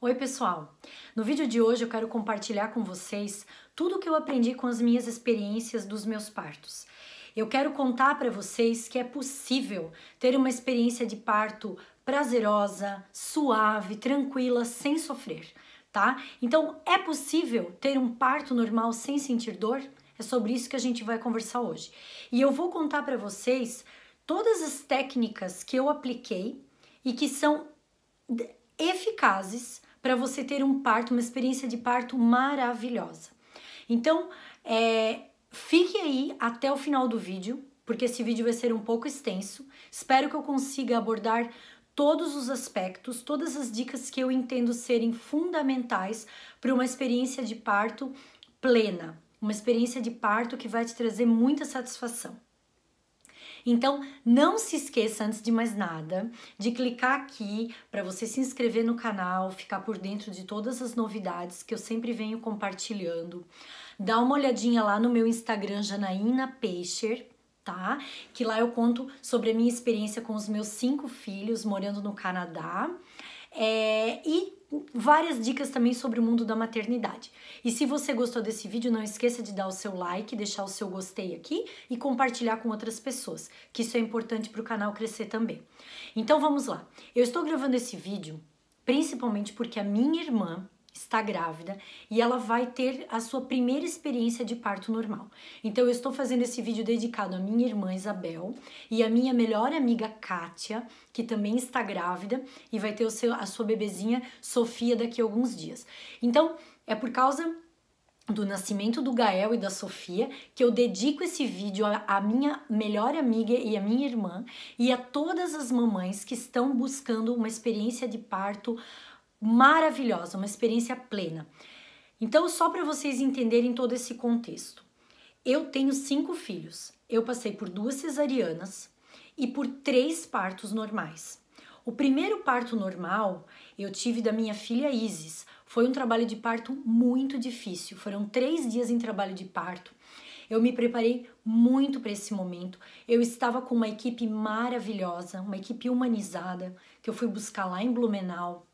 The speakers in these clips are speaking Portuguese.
Oi, pessoal! No vídeo de hoje eu quero compartilhar com vocês tudo o que eu aprendi com as minhas experiências dos meus partos. Eu quero contar para vocês que é possível ter uma experiência de parto prazerosa, suave, tranquila, sem sofrer, tá? Então, é possível ter um parto normal sem sentir dor? É sobre isso que a gente vai conversar hoje. E eu vou contar para vocês todas as técnicas que eu apliquei e que são eficazes para você ter um parto, uma experiência de parto maravilhosa. Então, é, fique aí até o final do vídeo, porque esse vídeo vai ser um pouco extenso. Espero que eu consiga abordar todos os aspectos, todas as dicas que eu entendo serem fundamentais para uma experiência de parto plena, uma experiência de parto que vai te trazer muita satisfação. Então, não se esqueça, antes de mais nada, de clicar aqui para você se inscrever no canal, ficar por dentro de todas as novidades que eu sempre venho compartilhando. Dá uma olhadinha lá no meu Instagram, Janaína Peixer, Tá? Que lá eu conto sobre a minha experiência com os meus cinco filhos morando no Canadá. É, e várias dicas também sobre o mundo da maternidade. E se você gostou desse vídeo, não esqueça de dar o seu like, deixar o seu gostei aqui e compartilhar com outras pessoas, que isso é importante para o canal crescer também. Então vamos lá. Eu estou gravando esse vídeo principalmente porque a minha irmã está grávida e ela vai ter a sua primeira experiência de parto normal. Então eu estou fazendo esse vídeo dedicado à minha irmã Isabel e à minha melhor amiga Kátia, que também está grávida e vai ter o seu, a sua bebezinha Sofia daqui a alguns dias. Então é por causa do nascimento do Gael e da Sofia, que eu dedico esse vídeo à minha melhor amiga e à minha irmã e a todas as mamães que estão buscando uma experiência de parto maravilhosa, uma experiência plena. Então, só para vocês entenderem todo esse contexto, eu tenho cinco filhos. Eu passei por duas cesarianas e por três partos normais. O primeiro parto normal eu tive da minha filha Isis. Foi um trabalho de parto muito difícil. Foram três dias em trabalho de parto. Eu me preparei muito para esse momento. Eu estava com uma equipe maravilhosa, uma equipe humanizada que eu fui buscar lá em Blumenau.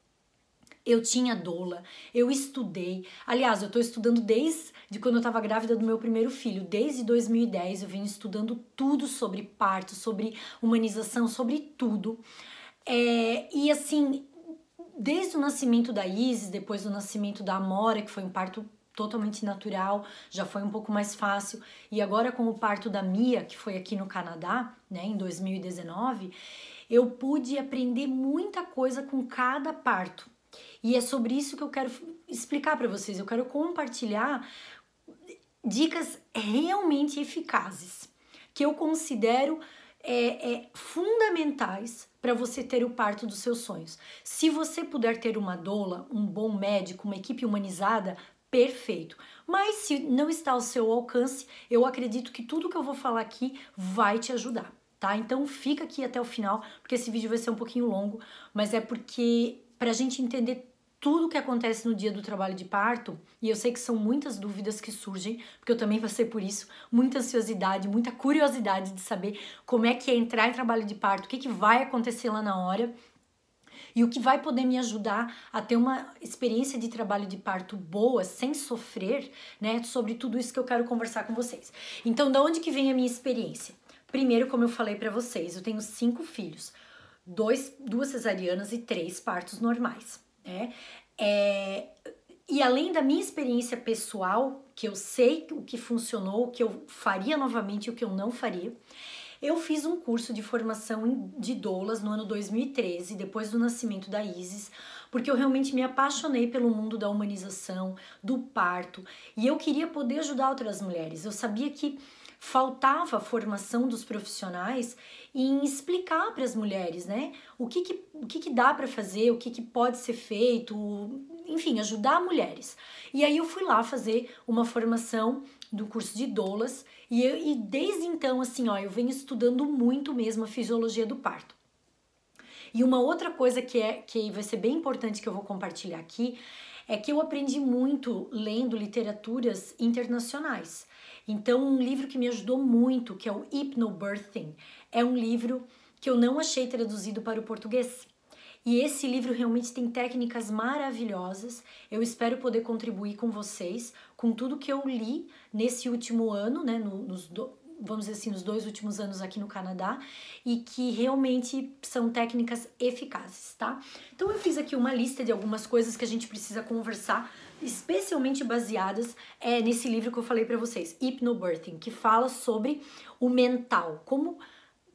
Eu tinha doula, eu estudei. Aliás, eu estou estudando desde de quando eu estava grávida do meu primeiro filho. Desde 2010 eu venho estudando tudo sobre parto, sobre humanização, sobre tudo. É, e assim, desde o nascimento da Isis, depois do nascimento da Amora, que foi um parto totalmente natural, já foi um pouco mais fácil. E agora com o parto da Mia, que foi aqui no Canadá, né, em 2019, eu pude aprender muita coisa com cada parto e é sobre isso que eu quero explicar para vocês. Eu quero compartilhar dicas realmente eficazes que eu considero é, é, fundamentais para você ter o parto dos seus sonhos. Se você puder ter uma doula, um bom médico, uma equipe humanizada, perfeito. Mas se não está ao seu alcance, eu acredito que tudo que eu vou falar aqui vai te ajudar. Tá? Então fica aqui até o final, porque esse vídeo vai ser um pouquinho longo, mas é porque para a gente entender tudo o que acontece no dia do trabalho de parto, e eu sei que são muitas dúvidas que surgem, porque eu também passei por isso, muita ansiosidade, muita curiosidade de saber como é que é entrar em trabalho de parto, o que, que vai acontecer lá na hora, e o que vai poder me ajudar a ter uma experiência de trabalho de parto boa, sem sofrer, né? Sobre tudo isso que eu quero conversar com vocês. Então, da onde que vem a minha experiência? Primeiro, como eu falei para vocês, eu tenho cinco filhos dois, duas cesarianas e três partos normais, né? É, e além da minha experiência pessoal, que eu sei o que funcionou, o que eu faria novamente e o que eu não faria, eu fiz um curso de formação de doulas no ano 2013, depois do nascimento da Isis, porque eu realmente me apaixonei pelo mundo da humanização, do parto, e eu queria poder ajudar outras mulheres. Eu sabia que faltava formação dos profissionais em explicar para as mulheres, né? O que, que o que, que dá para fazer, o que, que pode ser feito, enfim, ajudar mulheres. E aí eu fui lá fazer uma formação do curso de doulas e, eu, e desde então, assim, ó, eu venho estudando muito mesmo a fisiologia do parto. E uma outra coisa que, é, que vai ser bem importante que eu vou compartilhar aqui é que eu aprendi muito lendo literaturas internacionais. Então, um livro que me ajudou muito, que é o Hypnobirthing, é um livro que eu não achei traduzido para o português. E esse livro realmente tem técnicas maravilhosas. Eu espero poder contribuir com vocês com tudo que eu li nesse último ano, né, nos do, vamos dizer assim, nos dois últimos anos aqui no Canadá e que realmente são técnicas eficazes, tá? Então eu fiz aqui uma lista de algumas coisas que a gente precisa conversar especialmente baseadas é, nesse livro que eu falei para vocês, Hypnobirthing, que fala sobre o mental, como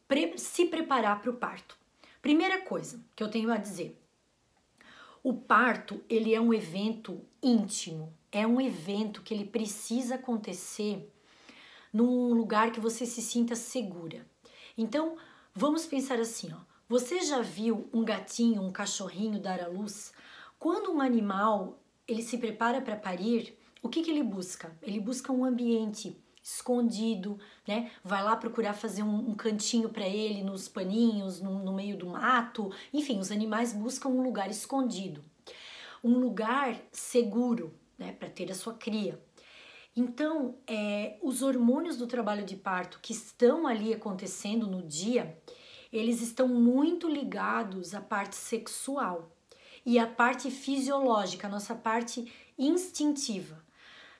pre se preparar para o parto. Primeira coisa que eu tenho a dizer, o parto ele é um evento íntimo, é um evento que ele precisa acontecer num lugar que você se sinta segura. Então, vamos pensar assim, ó. Você já viu um gatinho, um cachorrinho dar à luz? Quando um animal ele se prepara para parir, o que, que ele busca? Ele busca um ambiente escondido, né? Vai lá procurar fazer um, um cantinho para ele nos paninhos, no, no meio do mato. Enfim, os animais buscam um lugar escondido, um lugar seguro, né? Para ter a sua cria. Então, é, os hormônios do trabalho de parto que estão ali acontecendo no dia, eles estão muito ligados à parte sexual e a parte fisiológica, a nossa parte instintiva.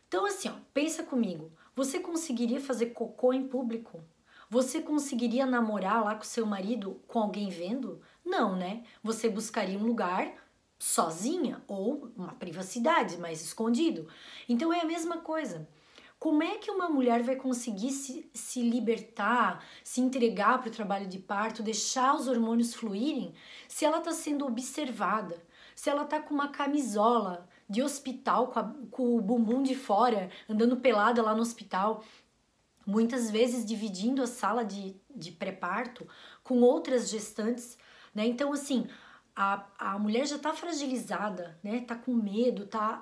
Então, assim, ó, pensa comigo: você conseguiria fazer cocô em público? Você conseguiria namorar lá com seu marido com alguém vendo? Não, né? Você buscaria um lugar sozinha ou uma privacidade mais escondido. Então é a mesma coisa. Como é que uma mulher vai conseguir se, se libertar, se entregar para o trabalho de parto, deixar os hormônios fluírem, se ela está sendo observada? se ela tá com uma camisola de hospital, com, a, com o bumbum de fora, andando pelada lá no hospital, muitas vezes dividindo a sala de, de pré-parto com outras gestantes, né? Então, assim, a, a mulher já tá fragilizada, né? Tá com medo, tá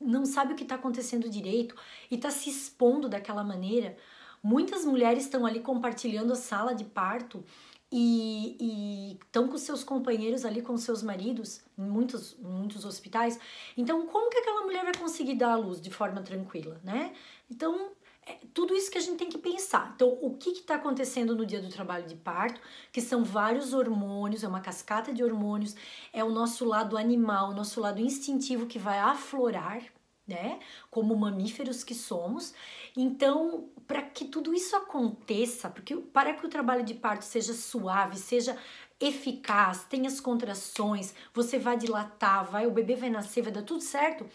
não sabe o que está acontecendo direito e está se expondo daquela maneira. Muitas mulheres estão ali compartilhando a sala de parto e estão com seus companheiros ali, com seus maridos, em muitos, muitos hospitais. Então, como que aquela mulher vai conseguir dar à luz de forma tranquila, né? Então, é tudo isso que a gente tem que pensar. Então, o que está acontecendo no dia do trabalho de parto, que são vários hormônios, é uma cascata de hormônios, é o nosso lado animal, o nosso lado instintivo que vai aflorar, né? Como mamíferos que somos. Então, para que tudo isso aconteça, porque para que o trabalho de parto seja suave, seja eficaz, tenha as contrações, você vai dilatar, vai, o bebê vai nascer, vai dar tudo certo.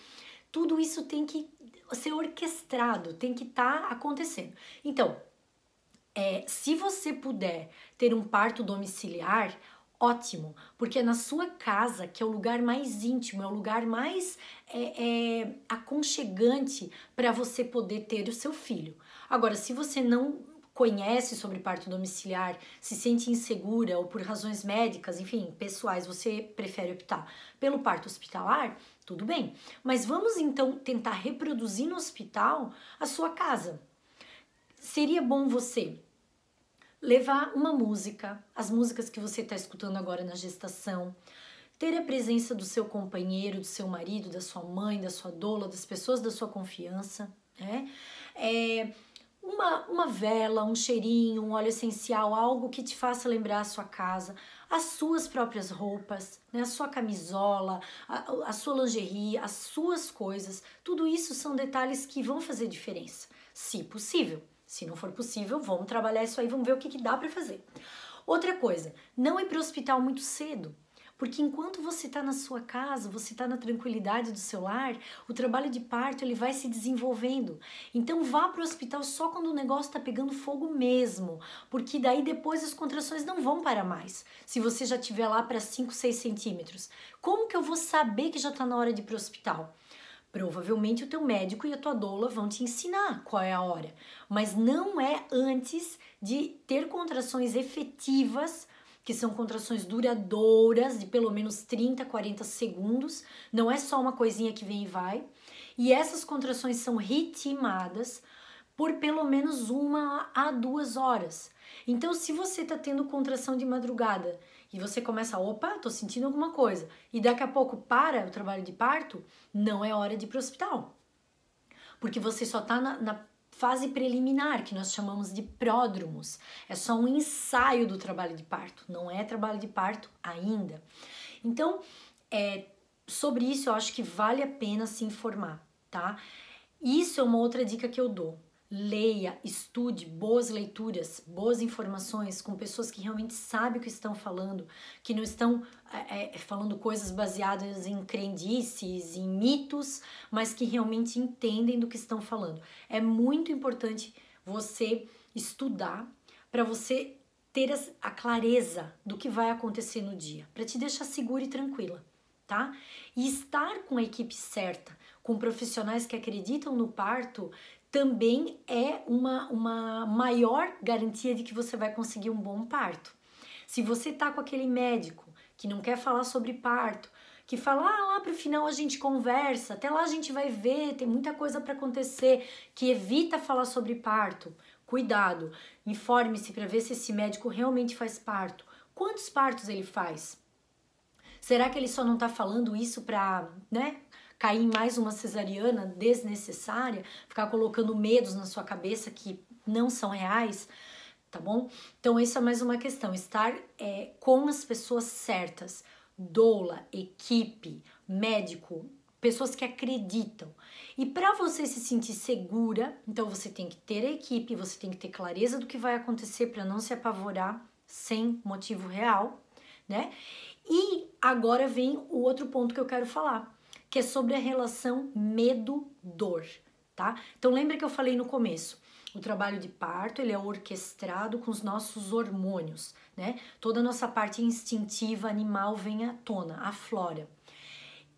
Tudo isso tem que ser orquestrado, tem que estar tá acontecendo. Então, é, se você puder ter um parto domiciliar, ótimo, porque é na sua casa, que é o lugar mais íntimo, é o lugar mais é, é, aconchegante para você poder ter o seu filho. Agora, se você não conhece sobre parto domiciliar, se sente insegura ou por razões médicas, enfim, pessoais, você prefere optar pelo parto hospitalar, tudo bem. Mas vamos então tentar reproduzir no hospital a sua casa. Seria bom você levar uma música, as músicas que você está escutando agora na gestação, ter a presença do seu companheiro, do seu marido, da sua mãe, da sua doula, das pessoas da sua confiança, né? É uma, uma vela, um cheirinho, um óleo essencial, algo que te faça lembrar a sua casa, as suas próprias roupas, né? a sua camisola, a, a sua lingerie, as suas coisas, tudo isso são detalhes que vão fazer diferença, se possível. Se não for possível, vamos trabalhar isso aí, vamos ver o que, que dá para fazer. Outra coisa, não ir para o hospital muito cedo, porque enquanto você está na sua casa, você está na tranquilidade do seu lar, o trabalho de parto ele vai se desenvolvendo. Então vá para o hospital só quando o negócio está pegando fogo mesmo, porque daí depois as contrações não vão para mais. Se você já tiver lá para 5, 6 centímetros, como que eu vou saber que já está na hora de ir para o hospital? Provavelmente o teu médico e a tua doula vão te ensinar qual é a hora, mas não é antes de ter contrações efetivas, que são contrações duradouras de pelo menos 30, 40 segundos, não é só uma coisinha que vem e vai. E essas contrações são ritmadas por pelo menos uma a duas horas. Então, se você está tendo contração de madrugada e você começa, opa, tô sentindo alguma coisa, e daqui a pouco para o trabalho de parto, não é hora de ir pro hospital. Porque você só tá na, na fase preliminar, que nós chamamos de pródromos. É só um ensaio do trabalho de parto, não é trabalho de parto ainda. Então, é, sobre isso eu acho que vale a pena se informar, tá? Isso é uma outra dica que eu dou leia, estude boas leituras, boas informações com pessoas que realmente sabem o que estão falando, que não estão é, é, falando coisas baseadas em crendices, em mitos, mas que realmente entendem do que estão falando. É muito importante você estudar para você ter a clareza do que vai acontecer no dia, para te deixar segura e tranquila, tá? E estar com a equipe certa, com profissionais que acreditam no parto, também é uma, uma maior garantia de que você vai conseguir um bom parto. Se você tá com aquele médico que não quer falar sobre parto, que fala ah, lá pro final a gente conversa, até lá a gente vai ver, tem muita coisa para acontecer, que evita falar sobre parto. Cuidado, informe-se para ver se esse médico realmente faz parto. Quantos partos ele faz? Será que ele só não tá falando isso para, né, cair em mais uma cesariana desnecessária, ficar colocando medos na sua cabeça que não são reais, tá bom? Então, isso é mais uma questão: estar é, com as pessoas certas, doula, equipe, médico, pessoas que acreditam. E para você se sentir segura, então você tem que ter a equipe, você tem que ter clareza do que vai acontecer para não se apavorar sem motivo real, né? E agora vem o outro ponto que eu quero falar que é sobre a relação medo-dor, tá? Então lembra que eu falei no começo, o trabalho de parto ele é orquestrado com os nossos hormônios, né? Toda a nossa parte instintiva animal vem à tona, flora.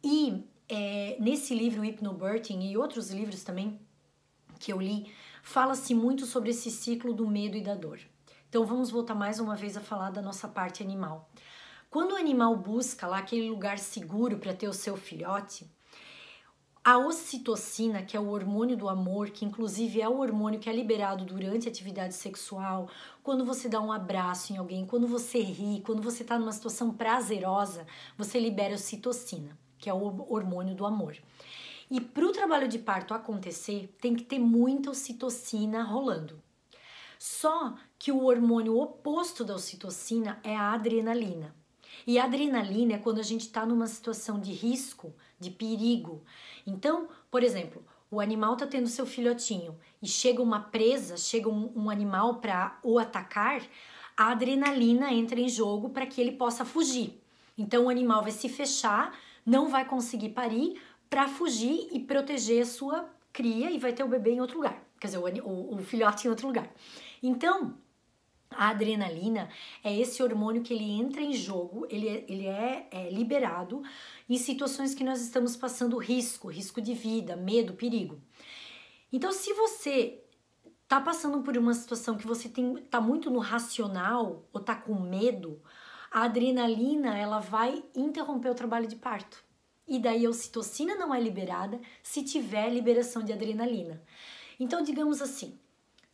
E é, nesse livro Hypnobirthing e outros livros também que eu li, fala-se muito sobre esse ciclo do medo e da dor. Então vamos voltar mais uma vez a falar da nossa parte animal. Quando o animal busca lá aquele lugar seguro para ter o seu filhote, a ocitocina, que é o hormônio do amor, que inclusive é o hormônio que é liberado durante a atividade sexual, quando você dá um abraço em alguém, quando você ri, quando você está numa situação prazerosa, você libera a ocitocina, que é o hormônio do amor. E para o trabalho de parto acontecer, tem que ter muita ocitocina rolando. Só que o hormônio oposto da ocitocina é a adrenalina. E adrenalina é quando a gente está numa situação de risco, de perigo. Então, por exemplo, o animal está tendo seu filhotinho e chega uma presa, chega um, um animal para o atacar, a adrenalina entra em jogo para que ele possa fugir. Então, o animal vai se fechar, não vai conseguir parir para fugir e proteger a sua cria e vai ter o bebê em outro lugar. Quer dizer, o, o, o filhote em outro lugar. Então, a adrenalina é esse hormônio que ele entra em jogo, ele, é, ele é, é, liberado em situações que nós estamos passando risco, risco de vida, medo, perigo. Então, se você está passando por uma situação que você tem, tá muito no racional ou está com medo, a adrenalina ela vai interromper o trabalho de parto. E daí a ocitocina não é liberada se tiver liberação de adrenalina. Então, digamos assim,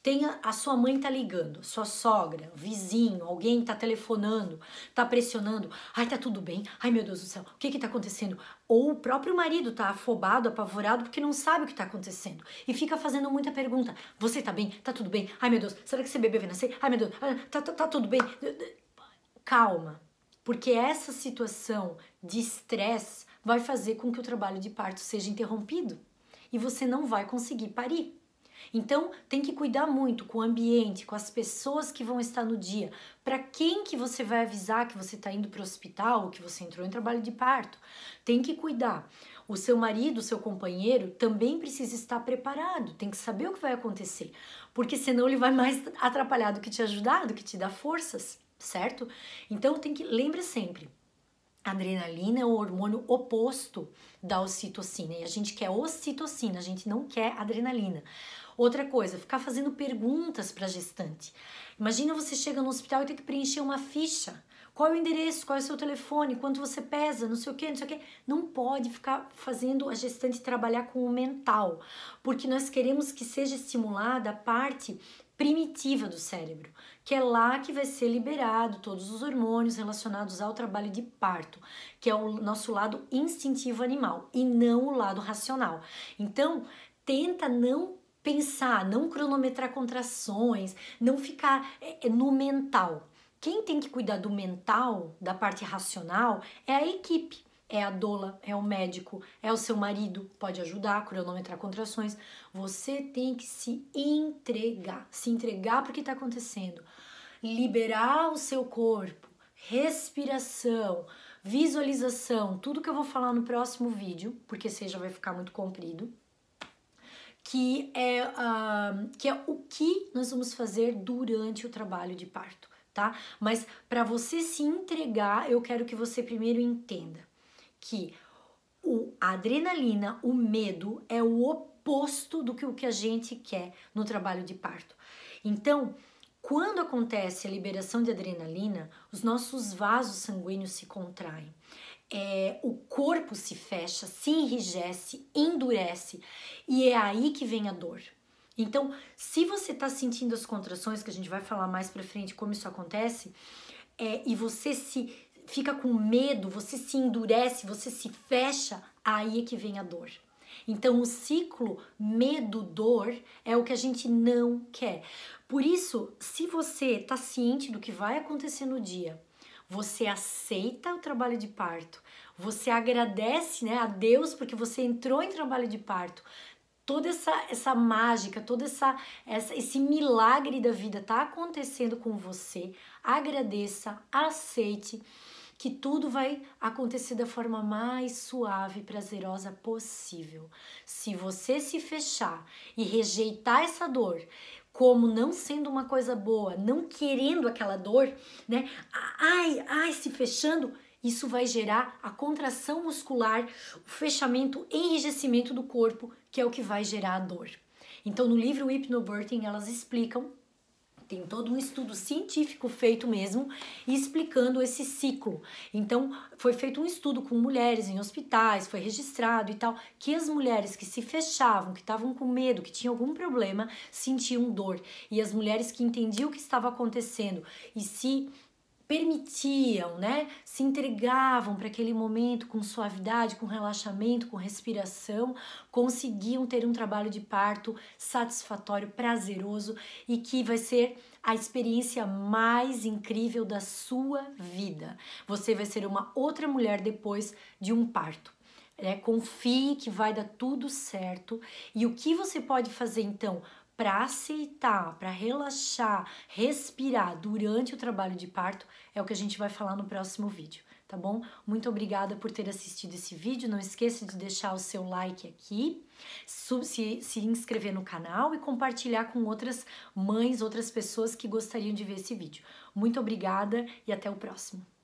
Tenha a sua mãe tá ligando, sua sogra, vizinho, alguém tá telefonando, tá pressionando. Ai, tá tudo bem? Ai, meu Deus do céu, o que que tá acontecendo? Ou o próprio marido tá afobado, apavorado porque não sabe o que tá acontecendo e fica fazendo muita pergunta. Você tá bem? Tá tudo bem? Ai, meu Deus, será que esse bebê vai nascer? Ai, meu Deus, ah, tá, tá, tá tudo bem? Calma, porque essa situação de estresse vai fazer com que o trabalho de parto seja interrompido e você não vai conseguir parir. Então, tem que cuidar muito com o ambiente, com as pessoas que vão estar no dia. Para quem que você vai avisar que você está indo para o hospital, que você entrou em trabalho de parto? Tem que cuidar. O seu marido, o seu companheiro também precisa estar preparado, tem que saber o que vai acontecer, porque senão ele vai mais atrapalhar do que te ajudar, do que te dar forças, certo? Então, tem que lembra sempre, a adrenalina é o hormônio oposto da ocitocina e a gente quer ocitocina, a gente não quer adrenalina. Outra coisa, ficar fazendo perguntas para gestante. Imagina você chega no hospital e tem que preencher uma ficha. Qual é o endereço, qual é o seu telefone, quanto você pesa, não sei o que, não sei o que. Não pode ficar fazendo a gestante trabalhar com o mental, porque nós queremos que seja estimulada a parte primitiva do cérebro, que é lá que vai ser liberado todos os hormônios relacionados ao trabalho de parto, que é o nosso lado instintivo animal e não o lado racional. Então, tenta não pensar, não cronometrar contrações, não ficar é, é, no mental. Quem tem que cuidar do mental, da parte racional, é a equipe. É a dola, é o médico, é o seu marido, pode ajudar a cronometrar contrações. Você tem que se entregar, se entregar para o que está acontecendo, liberar o seu corpo, respiração, visualização, tudo que eu vou falar no próximo vídeo, porque esse já vai ficar muito comprido que é, uh, que é o que nós vamos fazer durante o trabalho de parto, tá? Mas para você se entregar, eu quero que você primeiro entenda que o a adrenalina, o medo é o oposto do que o que a gente quer no trabalho de parto. Então, quando acontece a liberação de adrenalina, os nossos vasos sanguíneos se contraem é, o corpo se fecha, se enrijece, endurece e é aí que vem a dor. Então, se você está sentindo as contrações, que a gente vai falar mais para frente como isso acontece, é, e você se fica com medo, você se endurece, você se fecha, aí é que vem a dor. Então, o ciclo medo-dor é o que a gente não quer. Por isso, se você está ciente do que vai acontecer no dia, você aceita o trabalho de parto, você agradece né, a Deus porque você entrou em trabalho de parto. Toda essa, essa mágica, todo essa, essa, esse milagre da vida está acontecendo com você. Agradeça, aceite que tudo vai acontecer da forma mais suave e prazerosa possível. Se você se fechar e rejeitar essa dor, como não sendo uma coisa boa, não querendo aquela dor, né? Ai, ai, se fechando, isso vai gerar a contração muscular, o fechamento, enrijecimento do corpo, que é o que vai gerar a dor. Então, no livro Hypnobirthing, elas explicam tem todo um estudo científico feito mesmo explicando esse ciclo. Então, foi feito um estudo com mulheres em hospitais, foi registrado e tal, que as mulheres que se fechavam, que estavam com medo, que tinham algum problema, sentiam dor. E as mulheres que entendiam o que estava acontecendo e se permitiam, né? Se entregavam para aquele momento com suavidade, com relaxamento, com respiração, conseguiam ter um trabalho de parto satisfatório, prazeroso e que vai ser a experiência mais incrível da sua vida. Você vai ser uma outra mulher depois de um parto. É, confie que vai dar tudo certo. E o que você pode fazer então? para aceitar, para relaxar, respirar durante o trabalho de parto é o que a gente vai falar no próximo vídeo, tá bom? Muito obrigada por ter assistido esse vídeo. Não esqueça de deixar o seu like aqui, se, se inscrever no canal e compartilhar com outras mães, outras pessoas que gostariam de ver esse vídeo. Muito obrigada e até o próximo.